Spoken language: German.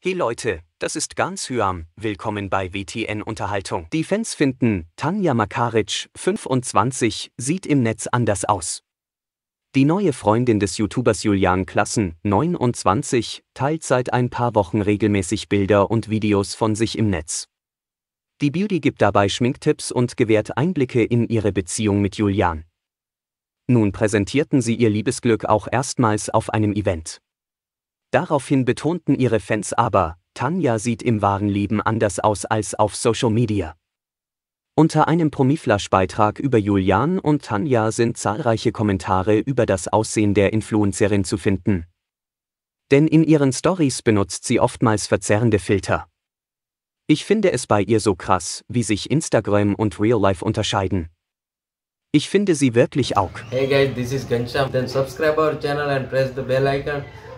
Hey Leute, das ist Gans Hyam, willkommen bei WTN Unterhaltung. Die Fans finden, Tanja Makaric, 25, sieht im Netz anders aus. Die neue Freundin des YouTubers Julian Klassen, 29, teilt seit ein paar Wochen regelmäßig Bilder und Videos von sich im Netz. Die Beauty gibt dabei Schminktipps und gewährt Einblicke in ihre Beziehung mit Julian. Nun präsentierten sie ihr Liebesglück auch erstmals auf einem Event. Daraufhin betonten ihre Fans aber, Tanja sieht im wahren Leben anders aus als auf Social Media. Unter einem Promiflash-Beitrag über Julian und Tanja sind zahlreiche Kommentare über das Aussehen der Influencerin zu finden. Denn in ihren Stories benutzt sie oftmals verzerrende Filter. Ich finde es bei ihr so krass, wie sich Instagram und Real Life unterscheiden. Ich finde sie wirklich auch. Hey guys, this is Gansham. Then subscribe our channel and press the bell icon.